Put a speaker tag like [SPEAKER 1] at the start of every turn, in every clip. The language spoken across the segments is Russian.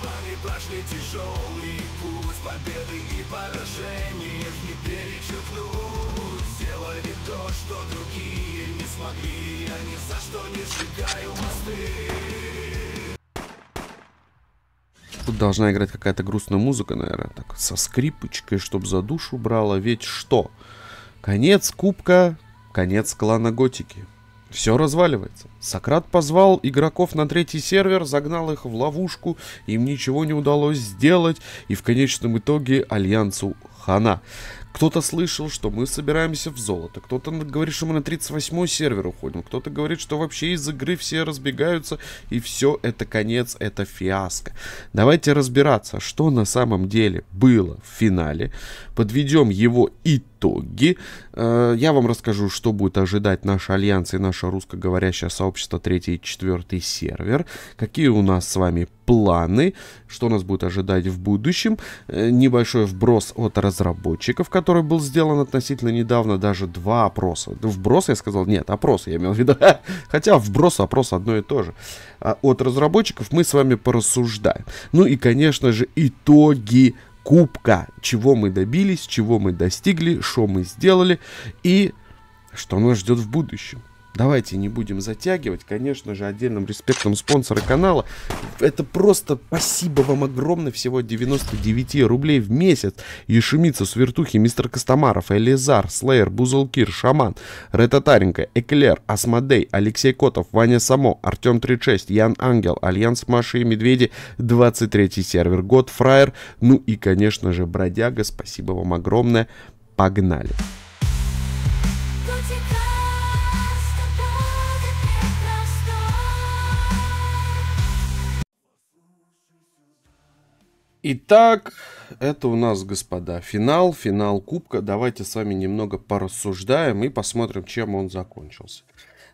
[SPEAKER 1] вами прошли тяжелый путь Победы и поражения не перечеркнуть Сделали то, что другие не смогли Я ни за что не сжигаю мосты Тут должна играть какая-то грустная музыка, наверное, так со скрипочкой, чтобы за душу брала. Ведь что? Конец кубка, конец клана Готики. Все разваливается. Сократ позвал игроков на третий сервер, загнал их в ловушку, им ничего не удалось сделать, и в конечном итоге Альянсу хана. Кто-то слышал, что мы собираемся в золото, кто-то говорит, что мы на 38-й сервер уходим, кто-то говорит, что вообще из игры все разбегаются, и все, это конец, это фиаско. Давайте разбираться, что на самом деле было в финале, подведем его итог, итоги. Э, я вам расскажу, что будет ожидать наш альянс и наше русскоговорящее сообщество 3 и 4 сервер, какие у нас с вами планы, что нас будет ожидать в будущем, э, небольшой вброс от разработчиков, который был сделан относительно недавно, даже два опроса. Вброс, я сказал, нет, опрос я имел в виду, хотя вброс, опрос одно и то же. А от разработчиков мы с вами порассуждаем. Ну и, конечно же, итоги кубка, чего мы добились, чего мы достигли, что мы сделали и что нас ждет в будущем. Давайте не будем затягивать. Конечно же, отдельным респектом спонсора канала. Это просто спасибо вам огромное. Всего 99 рублей в месяц. Ешемица, Свертухи, Мистер Костомаров, Элизар, Слеер, Бузулкир, Шаман, Ретатаренко, Эклер, Асмодей, Алексей Котов, Ваня Само, Артем 36, Ян Ангел, Альянс Маши и Медведи, 23 сервер, Год Фраер, ну и, конечно же, Бродяга. Спасибо вам огромное. Погнали. Итак, это у нас, господа, финал, финал Кубка. Давайте с вами немного порассуждаем и посмотрим, чем он закончился.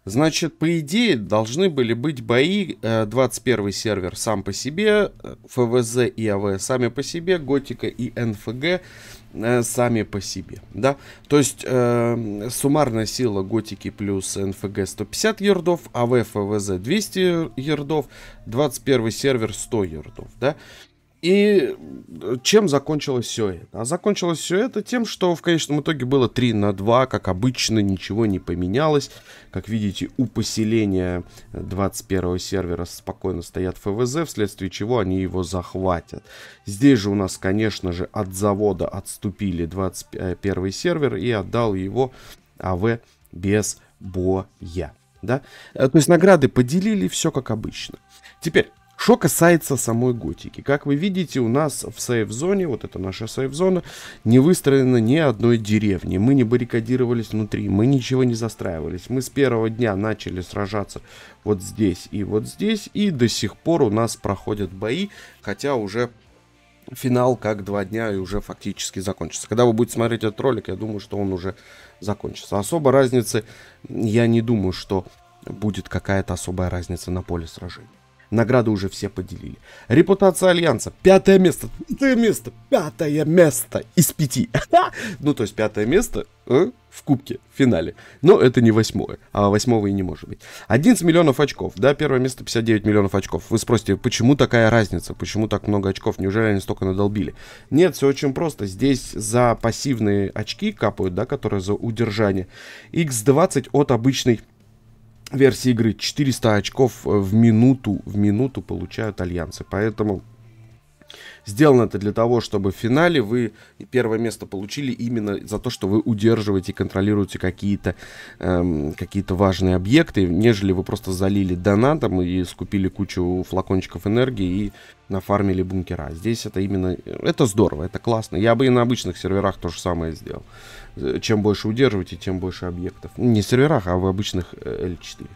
[SPEAKER 1] Значит, по идее, должны были быть бои. 21 э, сервер сам по себе, ФВЗ и АВ сами по себе, Готика и НФГ э, сами по себе, да. То есть, э, суммарная сила Готики плюс НФГ 150 ярдов, АВ ФВЗ 200 ярдов, 21 сервер 100 ярдов, да. И э, чем закончилось все это? А закончилось все это тем, что в конечном итоге было 3 на 2, как обычно, ничего не поменялось. Как видите, у поселения 21 э, сервера спокойно стоят ФВЗ, вследствие чего они его захватят. Здесь же у нас, конечно же, от завода отступили 21 э, сервер и отдал его АВ без боя. Да? То есть награды поделили, все как обычно. Теперь, что касается самой готики, как вы видите, у нас в сейф-зоне, вот это наша сейф-зона, не выстроено ни одной деревни. Мы не баррикадировались внутри, мы ничего не застраивались. Мы с первого дня начали сражаться вот здесь и вот здесь, и до сих пор у нас проходят бои, хотя уже финал как два дня и уже фактически закончится. Когда вы будете смотреть этот ролик, я думаю, что он уже закончится. Особо разницы, я не думаю, что будет какая-то особая разница на поле сражений. Награды уже все поделили. Репутация Альянса. Пятое место. Пятое место. Пятое место из пяти. Ну, то есть пятое место э, в кубке, в финале. Но это не восьмое, а восьмого и не может быть. 11 миллионов очков, да, первое место 59 миллионов очков. Вы спросите, почему такая разница, почему так много очков, неужели они столько надолбили? Нет, все очень просто, здесь за пассивные очки капают, да, которые за удержание. X20 от обычной версии игры 400 очков э, в минуту, в минуту получают альянсы. Поэтому сделано это для того, чтобы в финале вы первое место получили именно за то, что вы удерживаете и контролируете какие-то эм, какие важные объекты, нежели вы просто залили донатом и скупили кучу флакончиков энергии и нафармили бункера. Здесь это именно... Э, это здорово, это классно. Я бы и на обычных серверах то же самое сделал. Э, чем больше удерживаете, тем больше объектов. Не в серверах, а в обычных э, L4.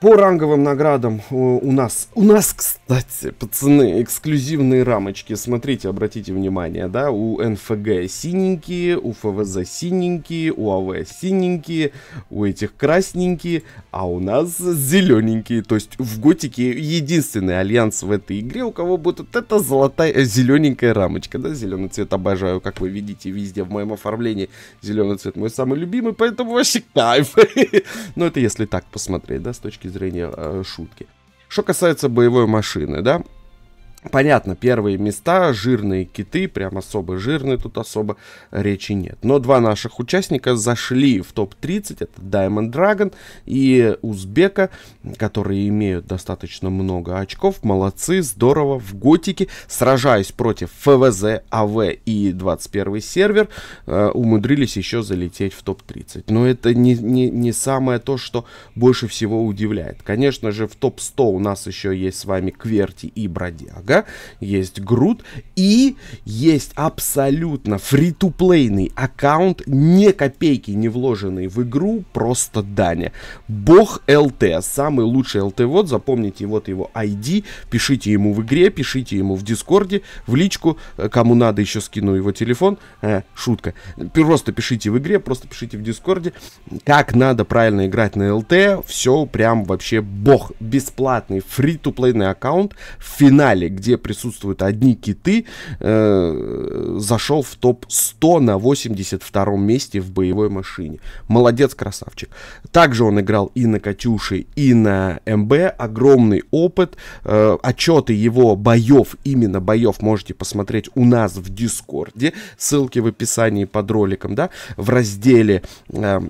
[SPEAKER 1] По ранговым наградам э, у нас, у нас, кстати, пацаны, эксклюзивные рамочки. Смотрите, обратите внимание, да, у НФГ синенькие, у ФВЗ синенькие, у АВ синенькие, у этих красненькие, а у нас зелененькие. То есть в Готике единственный альянс в этой игре, у кого будет вот эта золотая, э, зелененькая рамочка, да, зеленый цвет обожаю, как вы видите везде в моем оформлении. Зеленый цвет мой самый любимый, поэтому вообще кайф. Но ну, это если так посмотреть, да, с точки точки зрения э, шутки. Что касается боевой машины, да, Понятно, первые места, жирные киты, прям особо жирные, тут особо речи нет. Но два наших участника зашли в топ-30, это Diamond Dragon и Узбека, которые имеют достаточно много очков, молодцы, здорово, в готике, сражаясь против ФВЗ, АВ и 21 сервер, э, умудрились еще залететь в топ-30. Но это не, не, не самое то, что больше всего удивляет. Конечно же, в топ-100 у нас еще есть с вами Кверти и Бродяга. Серега, есть грут и есть абсолютно фри-туплейный аккаунт, ни копейки не вложенный в игру, просто Даня. Бог ЛТ, самый лучший ЛТ, вот запомните вот его ID, пишите ему в игре, пишите ему в Дискорде, в личку, э, кому надо еще скину его телефон, э, шутка. Просто пишите в игре, просто пишите в Дискорде, как надо правильно играть на ЛТ, все прям вообще бог. Бесплатный фри-туплейный аккаунт в финале, где присутствуют одни киты, э, зашел в топ-100 на 82 месте в боевой машине. Молодец, красавчик. Также он играл и на Катюше, и на МБ. Огромный опыт. Э, отчеты его боев, именно боев, можете посмотреть у нас в Дискорде. Ссылки в описании под роликом, да, в разделе... Э,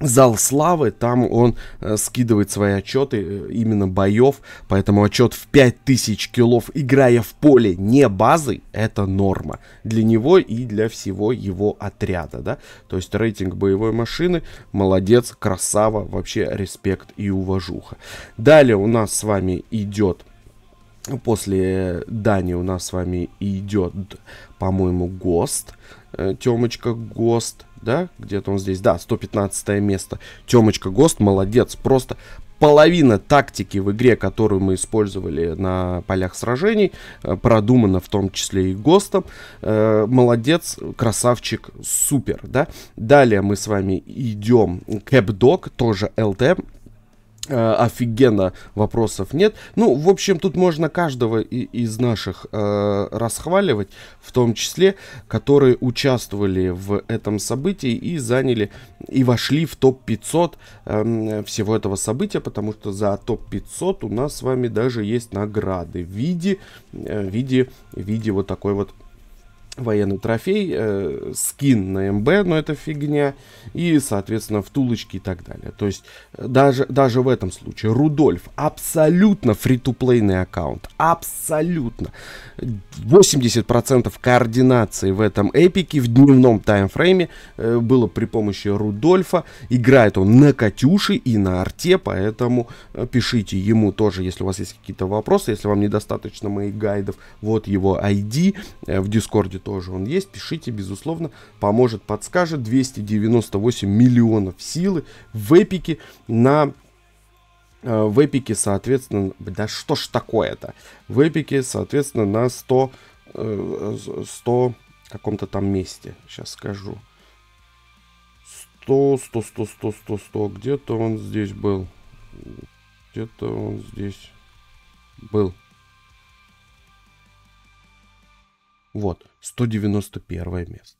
[SPEAKER 1] зал славы, там он э, скидывает свои отчеты э, именно боев, поэтому отчет в 5000 киллов, играя в поле не базы, это норма для него и для всего его отряда, да, то есть рейтинг боевой машины, молодец, красава, вообще респект и уважуха. Далее у нас с вами идет После Дани у нас с вами идет, по-моему, ГОСТ. Э, Темочка ГОСТ, да, где-то он здесь, да, 115 место. Темочка ГОСТ, молодец, просто половина тактики в игре, которую мы использовали на полях сражений, э, продумана в том числе и ГОСТом. Э, молодец, красавчик, супер, да. Далее мы с вами идем Кэпдог, тоже ЛТМ. Э, офигенно вопросов нет. Ну, в общем, тут можно каждого и, из наших э, расхваливать, в том числе, которые участвовали в этом событии и заняли и вошли в топ-500 э, эм, всего этого события, потому что за топ-500 у нас с вами даже есть награды в виде, э, в виде, в виде вот такой вот военный трофей, э, скин на МБ, но это фигня, и, соответственно, втулочки и так далее. То есть даже, даже в этом случае. Рудольф абсолютно фри ту плейный аккаунт. Абсолютно. 80% координации в этом эпике в дневном таймфрейме э, было при помощи Рудольфа. Играет он на Катюше и на Арте, поэтому э, пишите ему тоже, если у вас есть какие-то вопросы, если вам недостаточно моих гайдов. Вот его ID, э, в Дискорде тоже он есть. Пишите, безусловно, поможет, подскажет. 298 миллионов силы в эпике на э, в эпике, соответственно, да что ж такое-то? В эпике, соответственно, на 100, 100 э, каком-то там месте. Сейчас скажу. 100, 100, 100, 100, 100, 100. Где-то он здесь был. Где-то он здесь был. Вот, 191 место.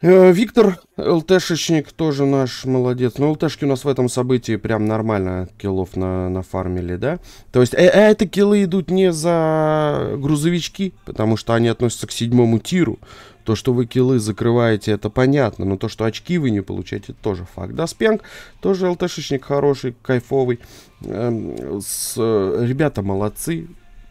[SPEAKER 1] Э, Виктор, ЛТшечник, тоже наш молодец. Ну ЛТшки у нас в этом событии прям нормально киллов на, на нафармили, да? То есть, э, э, это киллы идут не за грузовички, потому что они относятся к седьмому тиру. То, что вы киллы закрываете, это понятно, но то, что очки вы не получаете, тоже факт. Да, Спенг тоже ЛТшечник хороший, кайфовый. Эм, с, э, ребята молодцы.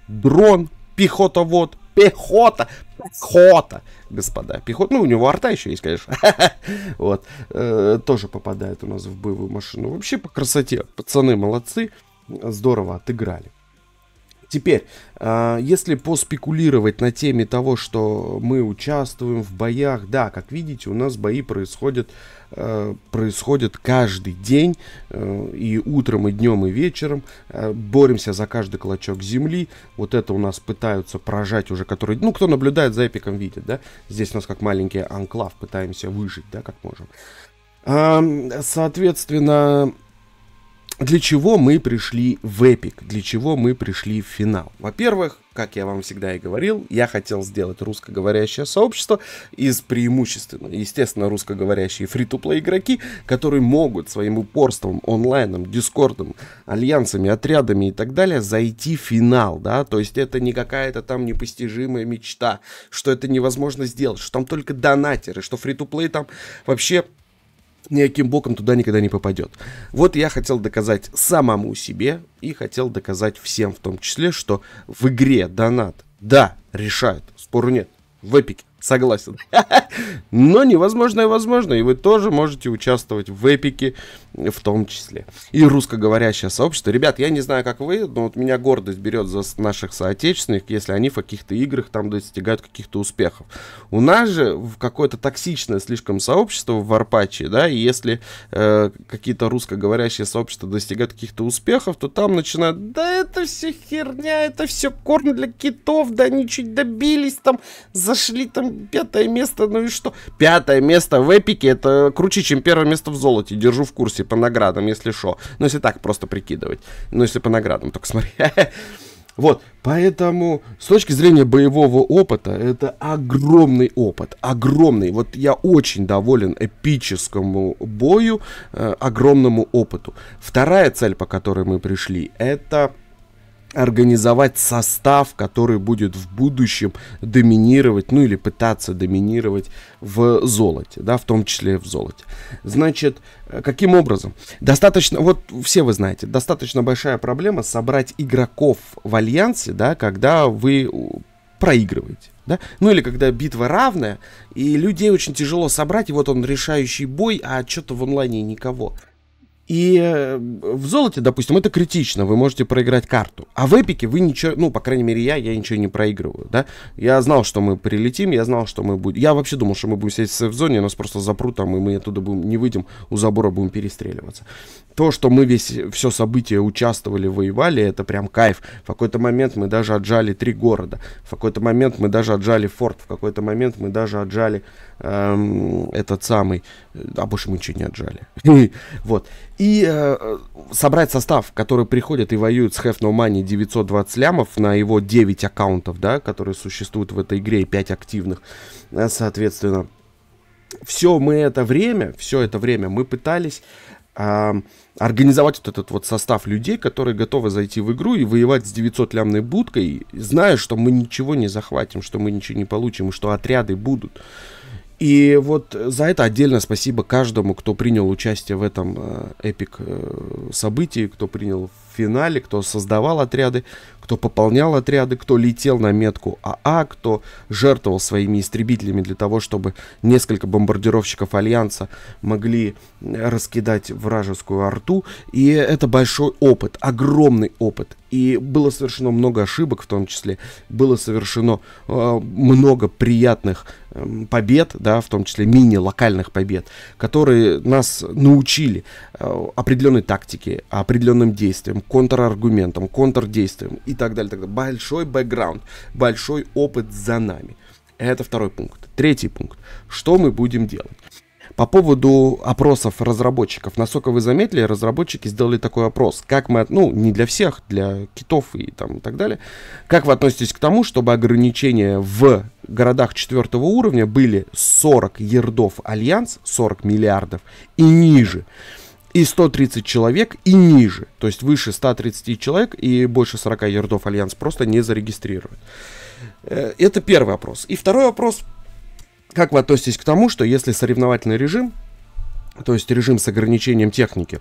[SPEAKER 1] Дрон, Пехота вот. Пехота! Пехота! Господа, пехота. Ну, у него арта еще есть, конечно. Вот. Э, тоже попадает у нас в боевую машину. Вообще по красоте. Пацаны молодцы. Здорово отыграли. Теперь, э, если поспекулировать на теме того, что мы участвуем в боях, да, как видите, у нас бои происходят Э, происходит каждый день, э, и утром, и днем, и вечером. Э, боремся за каждый клочок земли. Вот это у нас пытаются прожать уже, который, ну, кто наблюдает за эпиком, видит, да. Здесь у нас как маленький анклав, пытаемся выжить, да, как можем. Соответственно, для чего мы пришли в эпик, для чего мы пришли в финал. Во-первых, как я вам всегда и говорил, я хотел сделать русскоговорящее сообщество из преимущественно, естественно, русскоговорящие фри ту игроки, которые могут своим упорством, онлайном, дискордом, альянсами, отрядами и так далее зайти в финал, да, то есть это не какая-то там непостижимая мечта, что это невозможно сделать, что там только донатеры, что фри ту там вообще никаким боком туда никогда не попадет. Вот я хотел доказать самому себе и хотел доказать всем в том числе, что в игре донат, да, решает, спору нет, в эпике Согласен. Но невозможно и возможно, и вы тоже можете участвовать в эпике в том числе. И русскоговорящее сообщество. Ребят, я не знаю, как вы, но вот меня гордость берет за наших соотечественников, если они в каких-то играх там достигают каких-то успехов. У нас же в какое-то токсичное слишком сообщество в Варпаче, да, и если э, какие-то русскоговорящие сообщества достигают каких-то успехов, то там начинают, да это все херня, это все корм для китов, да они чуть добились там, зашли там пятое место, ну и что? Пятое место в Эпике, это круче, чем первое место в Золоте. Держу в курсе по наградам, если что. Ну, если так просто прикидывать. Ну, если по наградам, только смотри. Вот, поэтому с точки зрения боевого опыта, это огромный опыт, огромный. Вот я очень доволен эпическому бою, э, огромному опыту. Вторая цель, по которой мы пришли, это организовать состав, который будет в будущем доминировать, ну или пытаться доминировать в золоте, да, в том числе в золоте. Значит, э, каким образом? Достаточно, вот все вы знаете, достаточно большая проблема собрать игроков в альянсе, да, когда вы проигрываете. Да? Ну или когда битва равная, и людей очень тяжело собрать, и вот он решающий бой, а что-то в онлайне никого. И э, в золоте, допустим, это критично, вы можете проиграть карту. А в эпике вы ничего, ну, по крайней мере, я, я ничего не проигрываю, да. Я знал, что мы прилетим, я знал, что мы будем... Я вообще думал, что мы будем сидеть в зоне нас просто запрут там, и мы оттуда будем, не выйдем, у забора будем перестреливаться. То, что мы весь, все события участвовали, воевали, это прям кайф. В какой-то момент мы даже отжали три города. В какой-то момент мы даже отжали форт. В какой-то момент мы даже отжали эм, этот самый а больше мы ничего не отжали. вот. И э, собрать состав, который приходит и воюет с Have No Money 920 лямов на его 9 аккаунтов, да, которые существуют в этой игре, и 5 активных, э, соответственно. Все мы это время, все это время мы пытались э, организовать вот этот вот состав людей, которые готовы зайти в игру и воевать с 900 лямной будкой, зная, что мы ничего не захватим, что мы ничего не получим, и что отряды будут. И вот за это отдельно спасибо каждому, кто принял участие в этом э, эпик э, событии, кто принял в финале, кто создавал отряды, кто пополнял отряды, кто летел на метку АА, кто жертвовал своими истребителями для того, чтобы несколько бомбардировщиков Альянса могли раскидать вражескую арту. И это большой опыт, огромный опыт. И было совершено много ошибок в том числе, было совершено э, много приятных побед, да, в том числе мини-локальных побед, которые нас научили э, определенной тактике, определенным действиям, контраргументам, контрдействиям и так далее, так далее. Большой бэкграунд, большой опыт за нами. Это второй пункт. Третий пункт. Что мы будем делать? По поводу опросов разработчиков. Насколько вы заметили, разработчики сделали такой опрос. Как мы, ну, не для всех, для китов и там и так далее. Как вы относитесь к тому, чтобы ограничения в городах четвертого уровня были 40 ердов Альянс, 40 миллиардов и ниже? и 130 человек и ниже. То есть выше 130 человек и больше 40 ердов Альянс просто не зарегистрирует. Э, это первый опрос. И второй опрос. Как вы относитесь к тому, что если соревновательный режим, то есть режим с ограничением техники,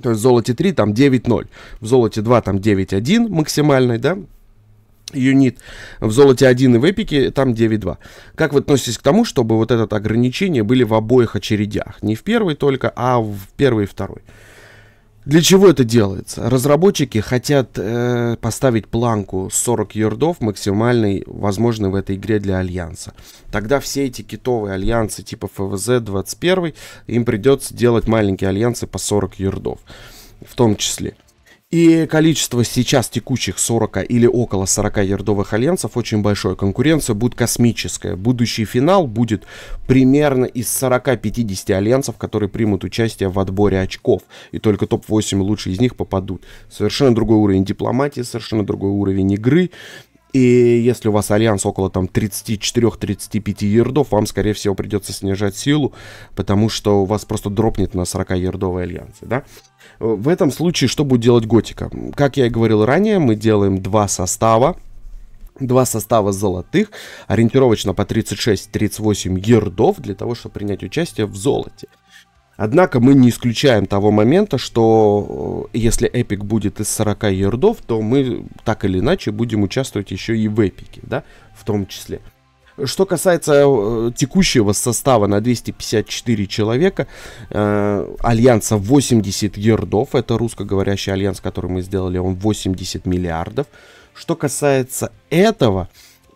[SPEAKER 1] то есть в золоте 3 там 9-0, в золоте 2 там 9-1 максимальный, да, юнит, в золоте 1 и в эпике там 9-2. Как вы относитесь к тому, чтобы вот это ограничение были в обоих очередях? Не в первой только, а в первой и второй. Для чего это делается? Разработчики хотят э, поставить планку 40 ярдов максимальной, возможной в этой игре для Альянса. Тогда все эти китовые альянсы типа ФВЗ-21, им придется делать маленькие альянсы по 40 ярдов в том числе. И количество сейчас текущих 40 или около 40 ярдовых альянсов очень большое. Конкуренция будет космическая. Будущий финал будет примерно из 40-50 альянсов, которые примут участие в отборе очков. И только топ-8 лучшие из них попадут. Совершенно другой уровень дипломатии, совершенно другой уровень игры. И если у вас альянс около там 34-35 ярдов, вам, скорее всего, придется снижать силу, потому что у вас просто дропнет на 40 ярдовые альянсы, да? В этом случае что будет делать Готика? Как я и говорил ранее, мы делаем два состава. Два состава золотых, ориентировочно по 36-38 ердов для того, чтобы принять участие в золоте. Однако мы не исключаем того момента, что э, если эпик будет из 40 ердов, то мы так или иначе будем участвовать еще и в эпике, да, в том числе. Что касается э, текущего состава на 254 человека, э, альянса 80 ердов, это русскоговорящий альянс, который мы сделали, он 80 миллиардов. Что касается этого,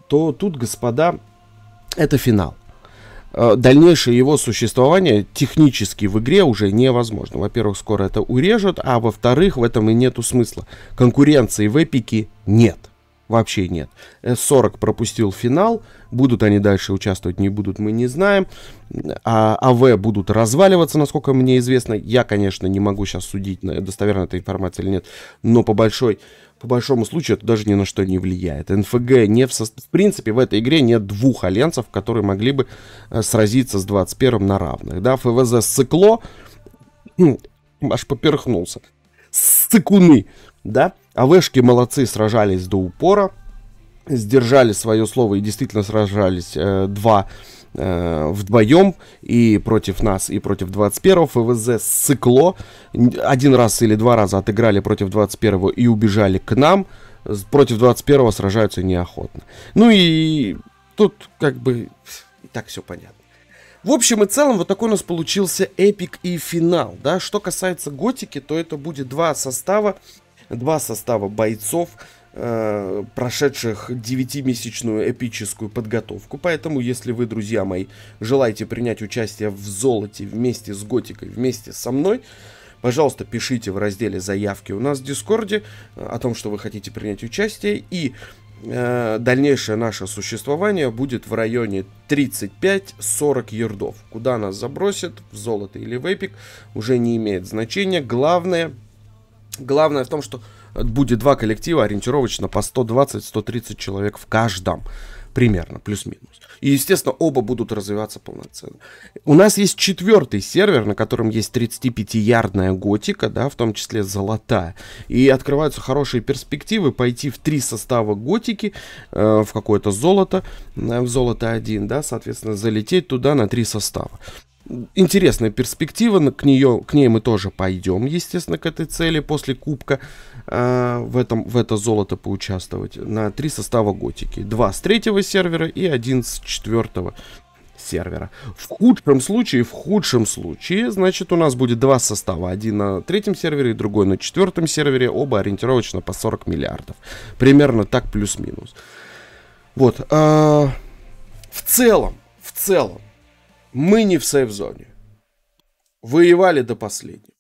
[SPEAKER 1] то тут, господа, это финал э, дальнейшее его существование технически в игре уже невозможно. Во-первых, скоро это урежут, а во-вторых, в этом и нету смысла. Конкуренции в эпике нет вообще нет. Э, С-40 пропустил финал, будут они дальше участвовать, не будут, мы не знаем. А АВ будут разваливаться, насколько мне известно. Я, конечно, не могу сейчас судить, достоверна эта информация или нет, но по большой по большому случаю это даже ни на что не влияет. НФГ не в, со... в принципе в этой игре нет двух альянсов, которые могли бы э, сразиться с 21 на равных. Да, ФВЗ сыкло, ну, аж поперхнулся. Сыкуны да. А молодцы, сражались до упора, сдержали свое слово и действительно сражались э, два э, вдвоем и против нас, и против 21-го. ФВЗ сыкло. Один раз или два раза отыграли против 21-го и убежали к нам. Против 21-го сражаются неохотно. Ну и тут как бы и так все понятно. В общем и целом, вот такой у нас получился эпик и финал, да. Что касается готики, то это будет два состава, два состава бойцов, э, прошедших 9-месячную эпическую подготовку. Поэтому, если вы, друзья мои, желаете принять участие в золоте вместе с Готикой, вместе со мной, пожалуйста, пишите в разделе заявки у нас в Дискорде э, о том, что вы хотите принять участие. И э, дальнейшее наше существование будет в районе 35-40 ердов. Куда нас забросят в золото или в эпик, уже не имеет значения. Главное, Главное в том, что будет два коллектива ориентировочно по 120-130 человек в каждом. Примерно, плюс-минус. И, естественно, оба будут развиваться полноценно. У нас есть четвертый сервер, на котором есть 35-ярдная готика, да, в том числе золотая. И открываются хорошие перспективы пойти в три состава готики, э, в какое-то золото, э, в золото один, да, соответственно, залететь туда на три состава интересная перспектива, к, нее, к ней мы тоже пойдем, естественно, к этой цели после Кубка э, в, этом, в это золото поучаствовать на три состава Готики. Два с третьего сервера и один с четвертого сервера. В худшем случае, в худшем случае, значит, у нас будет два состава. Один на третьем сервере и другой на четвертом сервере. Оба ориентировочно по 40 миллиардов. Примерно так плюс-минус. Вот. Э, в целом, в целом, мы не в сейф-зоне. Воевали до последнего.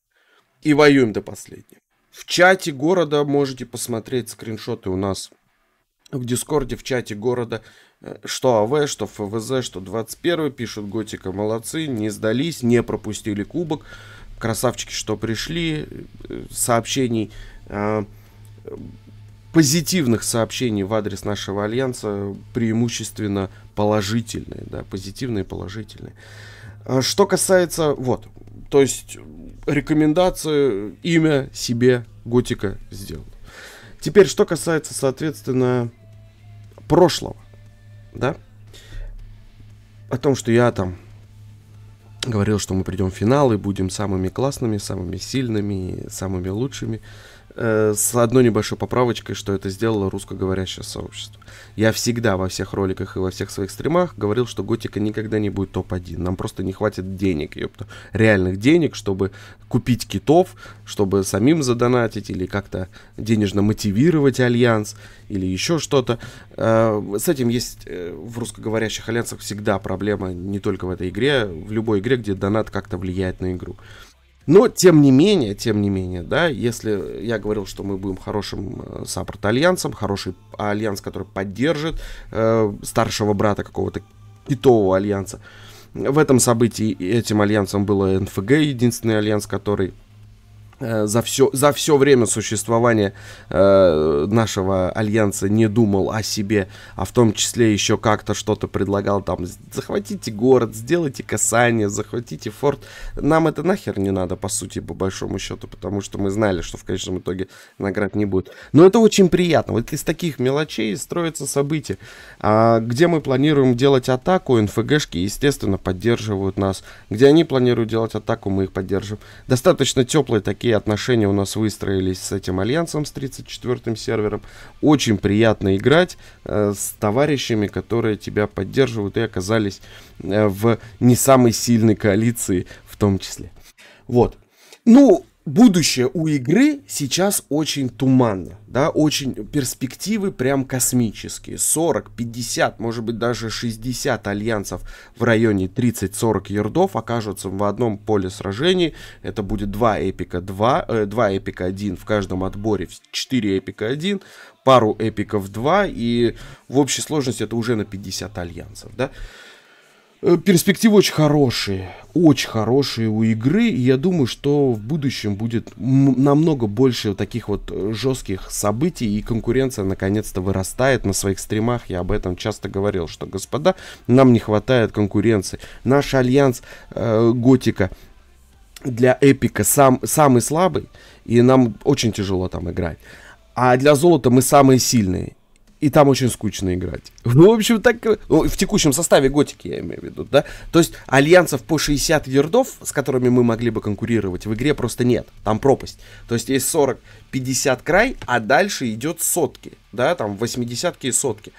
[SPEAKER 1] И воюем до последнего. В чате города можете посмотреть скриншоты у нас в Дискорде, в чате города. Э, что АВ, что ФВЗ, что 21 пишут Готика, молодцы, не сдались, не пропустили кубок. Красавчики, что пришли, э, сообщений, э, позитивных сообщений в адрес нашего альянса преимущественно положительные, да, позитивные положительные. А что касается, вот, то есть рекомендация, имя себе готика сделал. Теперь, что касается, соответственно, прошлого, да, о том, что я там говорил, что мы придем в финал и будем самыми классными, самыми сильными, самыми лучшими. Э, с одной небольшой поправочкой, что это сделало русскоговорящее сообщество. Я всегда во всех роликах и во всех своих стримах говорил, что готика никогда не будет топ-1. Нам просто не хватит денег, ёпта, реальных денег, чтобы купить китов, чтобы самим задонатить или как-то денежно мотивировать альянс или еще что-то. Э, с этим есть э, в русскоговорящих альянсах всегда проблема, не только в этой игре, в любой игре, где донат как-то влияет на игру. Но, тем не менее, тем не менее, да, если я говорил, что мы будем хорошим э, саппорт-альянсом, хороший альянс, который поддержит э, старшего брата какого-то китового альянса, в этом событии этим альянсом было НФГ, единственный альянс, который Э, за все, за все время существования э, нашего альянса не думал о себе, а в том числе еще как-то что-то предлагал там, захватите город, сделайте касание, захватите форт. Нам это нахер не надо, по сути, по большому счету, потому что мы знали, что в конечном итоге наград не будет. Но это очень приятно. Вот из таких мелочей строятся события. А, где мы планируем делать атаку, НФГшки, естественно, поддерживают нас. Где они планируют делать атаку, мы их поддерживаем. Достаточно теплые такие какие отношения у нас выстроились с этим альянсом, с 34-м сервером. Очень приятно играть э, с товарищами, которые тебя поддерживают и оказались э, в не самой сильной коалиции в том числе. Вот. Ну, будущее у игры сейчас очень туманно, да, очень перспективы прям космические. 40, 50, может быть даже 60 альянсов в районе 30-40 ярдов окажутся в одном поле сражений. Это будет 2 эпика 2, э, 2 эпика 1 в каждом отборе, 4 эпика 1, пару эпиков 2 и в общей сложности это уже на 50 альянсов, да. Э, перспективы очень хорошие, очень хорошие у игры, и я думаю, что в будущем будет намного больше таких вот э, жестких событий, и конкуренция наконец-то вырастает на своих стримах, я об этом часто говорил, что, господа, нам не хватает конкуренции. Наш альянс э, Готика для Эпика сам, самый слабый, и нам очень тяжело там играть. А для золота мы самые сильные и там очень скучно играть. Ну, в общем, так... Ну, в текущем составе готики, я имею в виду, да? То есть альянсов по 60 ярдов, с которыми мы могли бы конкурировать в игре, просто нет. Там пропасть. То есть есть 40, 50 край, а дальше идет сотки, да? Там 80 и сотки.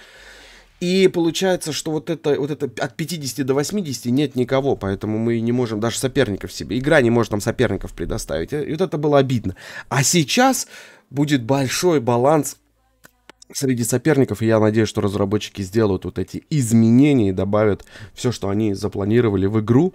[SPEAKER 1] И получается, что вот это, вот это от 50 до 80 нет никого, поэтому мы не можем даже соперников себе. Игра не может нам соперников предоставить. И вот это было обидно. А сейчас будет большой баланс среди соперников, и я надеюсь, что разработчики сделают вот эти изменения и добавят все, что они запланировали в игру.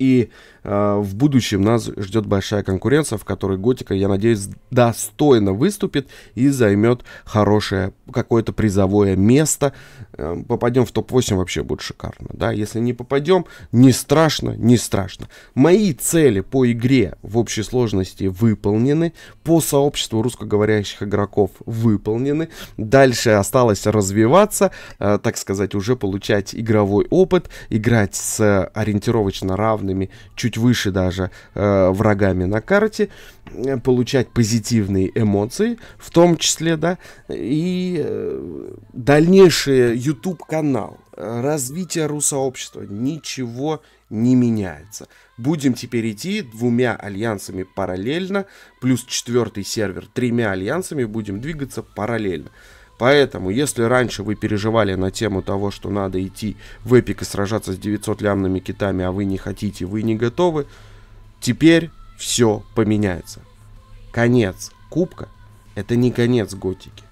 [SPEAKER 1] И э, в будущем нас ждет большая конкуренция, в которой Готика, я надеюсь, достойно выступит и займет хорошее какое-то призовое место. Э, попадем в топ-8 вообще будет шикарно. Да? Если не попадем, не страшно, не страшно. Мои цели по игре в общей сложности выполнены. По сообществу русскоговорящих игроков выполнены. Дальше осталось развиваться, э, так сказать, уже получать игровой опыт, играть с ориентировочно равными главными, чуть выше даже э, врагами на карте, э, получать позитивные эмоции, в том числе, да, и э, дальнейший YouTube-канал, развитие русообщества, ничего не меняется. Будем теперь идти двумя альянсами параллельно, плюс четвертый сервер, тремя альянсами будем двигаться параллельно. Поэтому, если раньше вы переживали на тему того, что надо идти в эпик и сражаться с 900 лямными китами, а вы не хотите, вы не готовы, теперь все поменяется. Конец кубка – это не конец готики.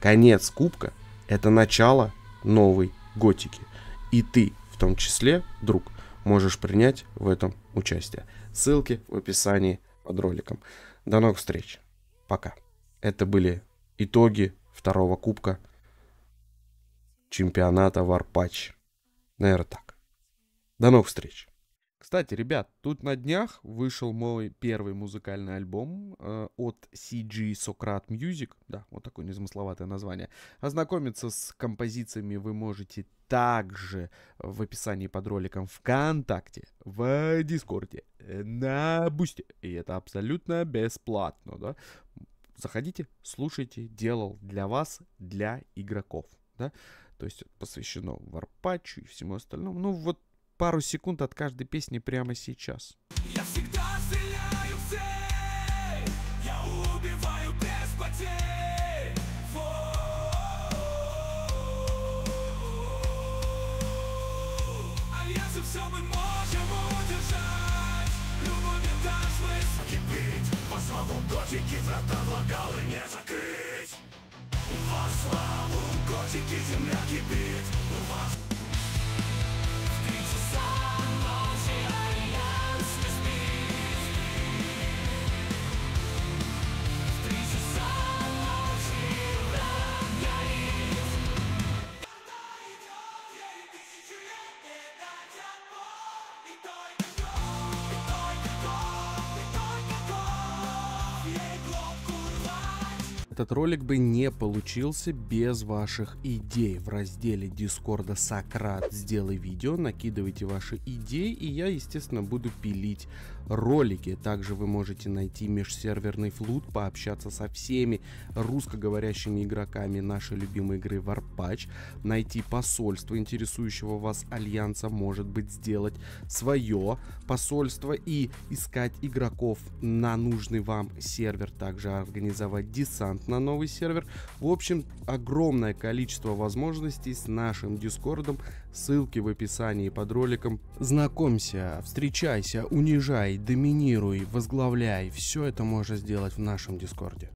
[SPEAKER 1] Конец кубка – это начало новой готики. И ты, в том числе, друг, можешь принять в этом участие. Ссылки в описании под роликом. До новых встреч. Пока. Это были итоги второго кубка чемпионата Варпач. Наверное, так. До новых встреч. Кстати, ребят, тут на днях вышел мой первый музыкальный альбом э, от CG Socrat Music. Да, вот такое незамысловатое название. Ознакомиться с композициями вы можете также в описании под роликом ВКонтакте, в Дискорде, э, на Бусте. И это абсолютно бесплатно, да? заходите, слушайте, делал для вас, для игроков, да, то есть посвящено варпачу и всему остальному. Ну, вот пару секунд от каждой песни прямо сейчас. славу готики врата влагалы не закрыть Во славу готики земля кипит Во этот ролик бы не получился без ваших идей. В разделе Дискорда Сократ сделай видео, накидывайте ваши идеи, и я, естественно, буду пилить ролики. Также вы можете найти межсерверный флут, пообщаться со всеми русскоговорящими игроками нашей любимой игры Warpatch, найти посольство интересующего вас Альянса, может быть, сделать свое посольство и искать игроков на нужный вам сервер, также организовать десант на новый сервер. В общем, огромное количество возможностей с нашим дискордом. Ссылки в описании под роликом. Знакомься, встречайся, унижай, доминируй, возглавляй. Все это можно сделать в нашем дискорде.